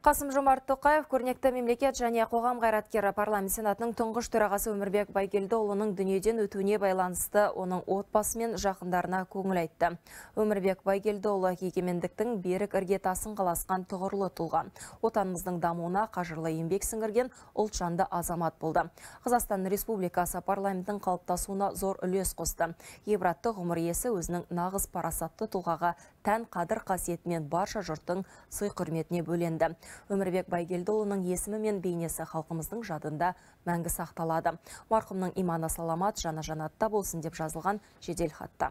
Қасым Жомарт Тоқаев көрнекті мемлекет және қоғам қайраткері парламент сенатының тұңғыш төрағасы Өмірбек Байгелдіұлының дүниеден өтуіне байланысты оның отбасы мен жақындарына көңіл айтты. Өмірбек Байгелдіұлы егемендіктің берік іргетасын қаласқан тұғырлы тұлға. Отанымыздың дамуына қажырлы еңбек сіңірген ұлтжанды азамат болды. Қазақстан Республикасы парламентінің қалыптасуына зор үлес қосты. Евратты ғұмыр иесі өзінің нағыз парасатты тұлғаға тән қадір қасиетімен барша жұрттың сый құрметіне бөленді Өмірбек Байгелдіұлының есімі мен бейнесі халқымыздың жадында мәңгі сақталады. Марқымның иманы саламат, жана жанатта болсын деп жазылған жедел хатта.